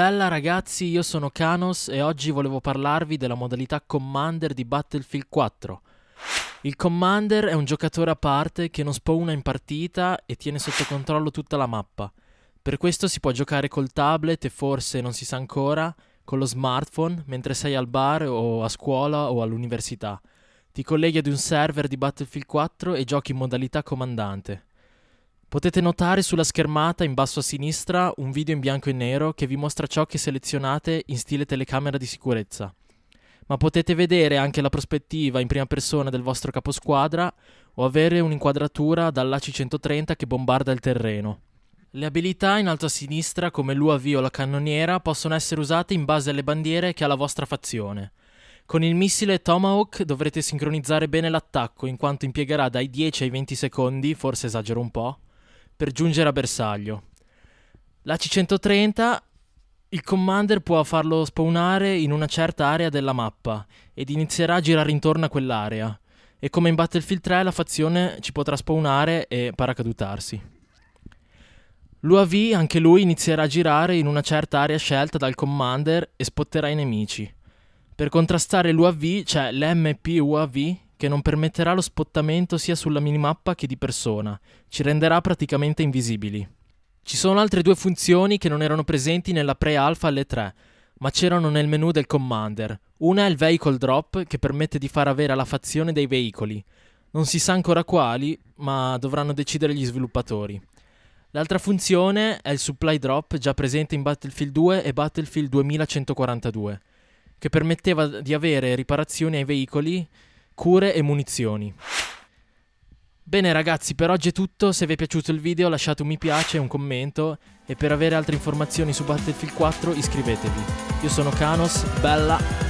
bella ragazzi, io sono Kanos e oggi volevo parlarvi della modalità Commander di Battlefield 4. Il Commander è un giocatore a parte che non spawna in partita e tiene sotto controllo tutta la mappa. Per questo si può giocare col tablet e forse, non si sa ancora, con lo smartphone mentre sei al bar o a scuola o all'università. Ti colleghi ad un server di Battlefield 4 e giochi in modalità comandante. Potete notare sulla schermata in basso a sinistra un video in bianco e nero che vi mostra ciò che selezionate in stile telecamera di sicurezza. Ma potete vedere anche la prospettiva in prima persona del vostro caposquadra o avere un'inquadratura dall'AC-130 che bombarda il terreno. Le abilità in alto a sinistra come l'UAV o la cannoniera possono essere usate in base alle bandiere che ha la vostra fazione. Con il missile Tomahawk dovrete sincronizzare bene l'attacco in quanto impiegherà dai 10 ai 20 secondi, forse esagero un po', per giungere a bersaglio. La C-130 il commander può farlo spawnare in una certa area della mappa ed inizierà a girare intorno a quell'area. E come in Battlefield 3 la fazione ci potrà spawnare e paracadutarsi. L'UAV anche lui inizierà a girare in una certa area scelta dal commander e spotterà i nemici. Per contrastare l'UAV c'è l'MP UAV che non permetterà lo spottamento sia sulla minimappa che di persona, ci renderà praticamente invisibili. Ci sono altre due funzioni che non erano presenti nella pre-alpha alle 3, ma c'erano nel menu del Commander. Una è il Vehicle Drop, che permette di far avere la fazione dei veicoli. Non si sa ancora quali, ma dovranno decidere gli sviluppatori. L'altra funzione è il Supply Drop, già presente in Battlefield 2 e Battlefield 2142, che permetteva di avere riparazioni ai veicoli cure e munizioni. Bene ragazzi, per oggi è tutto, se vi è piaciuto il video lasciate un mi piace e un commento e per avere altre informazioni su Battlefield 4 iscrivetevi. Io sono Kanos, bella!